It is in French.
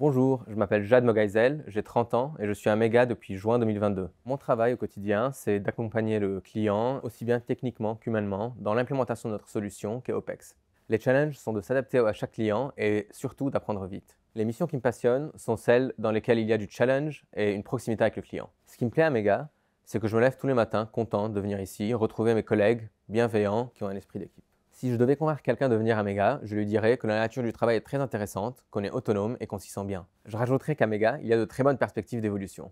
Bonjour, je m'appelle Jade Mogaisel, j'ai 30 ans et je suis un méga depuis juin 2022. Mon travail au quotidien, c'est d'accompagner le client, aussi bien techniquement qu'humainement, dans l'implémentation de notre solution qu'est OPEX. Les challenges sont de s'adapter à chaque client et surtout d'apprendre vite. Les missions qui me passionnent sont celles dans lesquelles il y a du challenge et une proximité avec le client. Ce qui me plaît à MEGA, c'est que je me lève tous les matins content de venir ici, retrouver mes collègues bienveillants qui ont un esprit d'équipe. Si je devais convaincre quelqu'un de venir à Mega, je lui dirais que la nature du travail est très intéressante, qu'on est autonome et qu'on s'y sent bien. Je rajouterais qu'à Mega, il y a de très bonnes perspectives d'évolution.